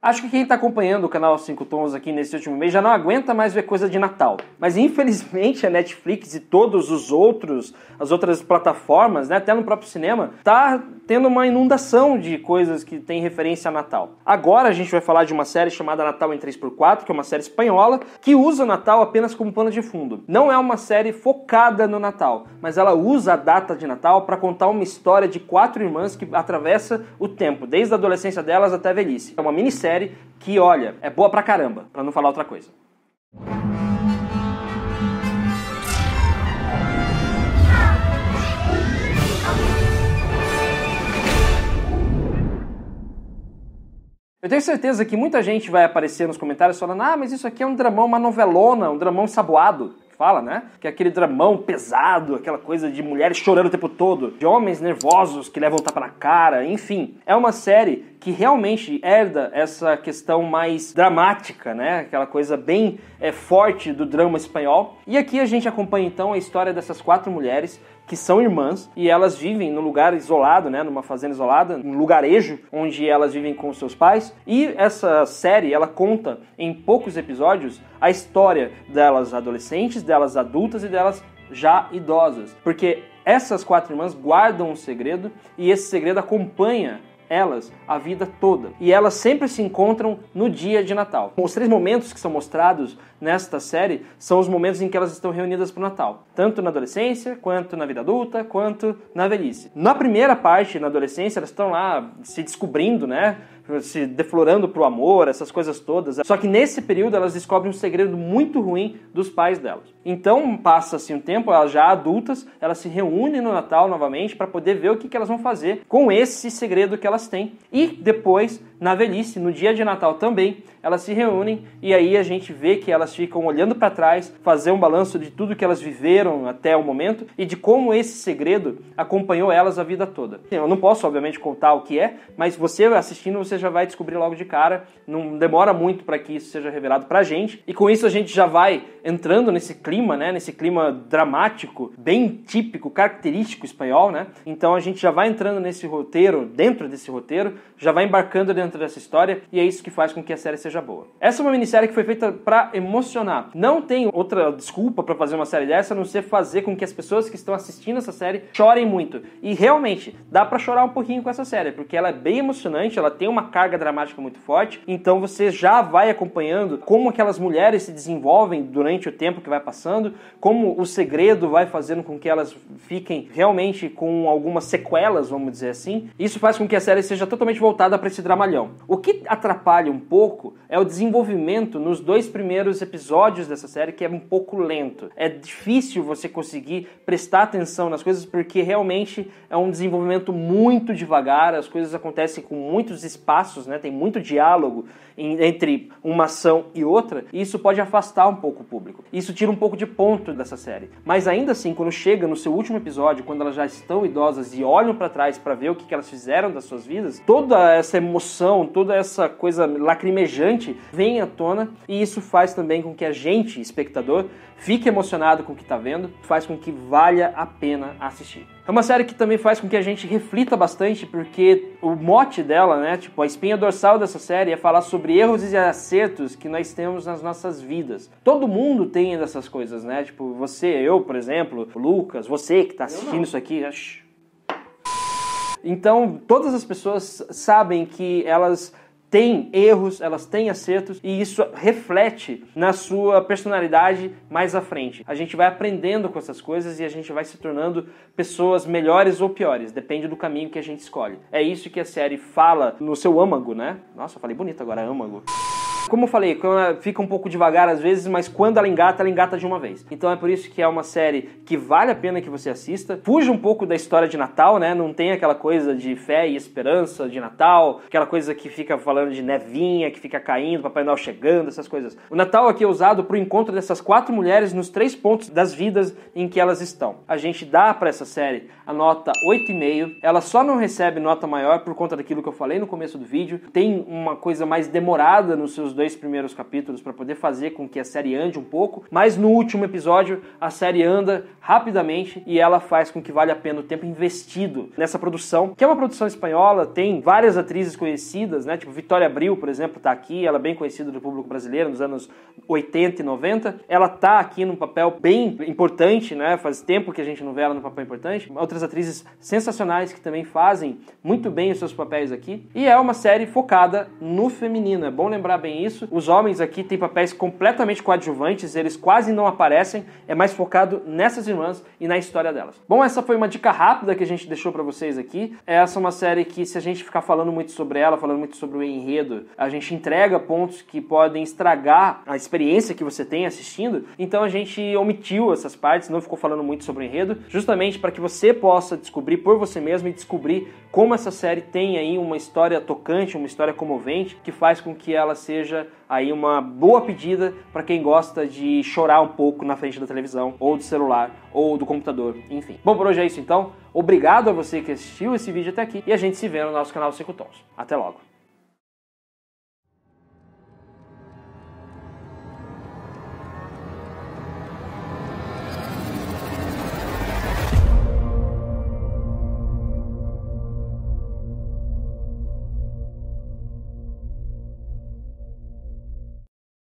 Acho que quem está acompanhando o canal 5 Tons aqui nesse último mês já não aguenta mais ver coisa de Natal. Mas infelizmente a Netflix e todos os outros, as outras plataformas, né, até no próprio cinema, tá tendo uma inundação de coisas que tem referência a Natal. Agora a gente vai falar de uma série chamada Natal em 3x4, que é uma série espanhola, que usa Natal apenas como pano de fundo. Não é uma série focada no Natal, mas ela usa a data de Natal para contar uma história de quatro irmãs que atravessa o tempo, desde a adolescência delas até a velhice. É uma minissérie que, olha, é boa pra caramba, para não falar outra coisa. Eu tenho certeza que muita gente vai aparecer nos comentários falando: ah, mas isso aqui é um dramão, uma novelona, um dramão saboado fala, né? Que é aquele dramão pesado, aquela coisa de mulheres chorando o tempo todo, de homens nervosos que levam tapa na cara, enfim. É uma série que realmente herda essa questão mais dramática, né? Aquela coisa bem é, forte do drama espanhol. E aqui a gente acompanha então a história dessas quatro mulheres que são irmãs e elas vivem num lugar isolado, né, numa fazenda isolada, um lugarejo onde elas vivem com seus pais. E essa série, ela conta em poucos episódios a história delas adolescentes, delas adultas e delas já idosas, porque essas quatro irmãs guardam um segredo e esse segredo acompanha elas a vida toda. E elas sempre se encontram no dia de Natal. Os três momentos que são mostrados nesta série são os momentos em que elas estão reunidas para o Natal, tanto na adolescência, quanto na vida adulta, quanto na velhice. Na primeira parte, na adolescência, elas estão lá se descobrindo, né? se deflorando pro amor, essas coisas todas. Só que nesse período elas descobrem um segredo muito ruim dos pais delas. Então passa-se um tempo, elas já adultas, elas se reúnem no Natal novamente para poder ver o que, que elas vão fazer com esse segredo que elas têm. E depois na velhice, no dia de Natal também, elas se reúnem e aí a gente vê que elas ficam olhando para trás, fazer um balanço de tudo que elas viveram até o momento e de como esse segredo acompanhou elas a vida toda. Eu não posso, obviamente, contar o que é, mas você assistindo você já vai descobrir logo de cara, não demora muito para que isso seja revelado pra gente. E com isso a gente já vai entrando nesse clima, né, nesse clima dramático, bem típico, característico espanhol, né? Então a gente já vai entrando nesse roteiro, dentro desse roteiro, já vai embarcando dentro dentro dessa história e é isso que faz com que a série seja boa. Essa é uma minissérie que foi feita para emocionar. Não tem outra desculpa para fazer uma série dessa a não ser fazer com que as pessoas que estão assistindo essa série chorem muito. E realmente, dá para chorar um pouquinho com essa série, porque ela é bem emocionante, ela tem uma carga dramática muito forte, então você já vai acompanhando como aquelas mulheres se desenvolvem durante o tempo que vai passando, como o segredo vai fazendo com que elas fiquem realmente com algumas sequelas, vamos dizer assim. Isso faz com que a série seja totalmente voltada para esse dramalhão o que atrapalha um pouco é o desenvolvimento nos dois primeiros episódios dessa série, que é um pouco lento. É difícil você conseguir prestar atenção nas coisas porque realmente é um desenvolvimento muito devagar, as coisas acontecem com muitos espaços, né? Tem muito diálogo entre uma ação e outra, e isso pode afastar um pouco o público. Isso tira um pouco de ponto dessa série. Mas ainda assim, quando chega no seu último episódio, quando elas já estão idosas e olham para trás para ver o que elas fizeram das suas vidas, toda essa emoção emoção, toda essa coisa lacrimejante vem à tona e isso faz também com que a gente, espectador, fique emocionado com o que está vendo, faz com que valha a pena assistir. É uma série que também faz com que a gente reflita bastante, porque o mote dela, né, tipo, a espinha dorsal dessa série é falar sobre erros e acertos que nós temos nas nossas vidas. Todo mundo tem dessas coisas, né? Tipo, você, eu, por exemplo, Lucas, você que está assistindo isso aqui, então, todas as pessoas sabem que elas têm erros, elas têm acertos e isso reflete na sua personalidade mais à frente. A gente vai aprendendo com essas coisas e a gente vai se tornando pessoas melhores ou piores, depende do caminho que a gente escolhe. É isso que a série fala no seu âmago, né? Nossa, eu falei bonito agora, âmago. Como eu falei, ela fica um pouco devagar às vezes, mas quando ela engata, ela engata de uma vez. Então é por isso que é uma série que vale a pena que você assista. Fuja um pouco da história de Natal, né? Não tem aquela coisa de fé e esperança de Natal, aquela coisa que fica falando de nevinha, que fica caindo, Papai Noel chegando, essas coisas. O Natal aqui é usado para o encontro dessas quatro mulheres nos três pontos das vidas em que elas estão. A gente dá para essa série a nota 8,5. Ela só não recebe nota maior por conta daquilo que eu falei no começo do vídeo. Tem uma coisa mais demorada nos seus dois primeiros capítulos para poder fazer com que a série ande um pouco, mas no último episódio a série anda rapidamente e ela faz com que vale a pena o tempo investido nessa produção, que é uma produção espanhola, tem várias atrizes conhecidas, né? Tipo Vitória Abril, por exemplo, tá aqui, ela é bem conhecida do público brasileiro nos anos 80 e 90. Ela tá aqui num papel bem importante, né? Faz tempo que a gente não vê ela num papel importante. Outras atrizes sensacionais que também fazem muito bem os seus papéis aqui. E é uma série focada no feminino, é bom lembrar bem isso isso. Os homens aqui têm papéis completamente coadjuvantes, eles quase não aparecem, é mais focado nessas irmãs e na história delas. Bom, essa foi uma dica rápida que a gente deixou para vocês aqui. Essa é uma série que, se a gente ficar falando muito sobre ela, falando muito sobre o enredo, a gente entrega pontos que podem estragar a experiência que você tem assistindo. Então a gente omitiu essas partes, não ficou falando muito sobre o enredo, justamente para que você possa descobrir por você mesmo e descobrir como essa série tem aí uma história tocante, uma história comovente, que faz com que ela seja seja aí uma boa pedida para quem gosta de chorar um pouco na frente da televisão, ou do celular, ou do computador, enfim. Bom, por hoje é isso então. Obrigado a você que assistiu esse vídeo até aqui e a gente se vê no nosso canal Cinco Tons. Até logo!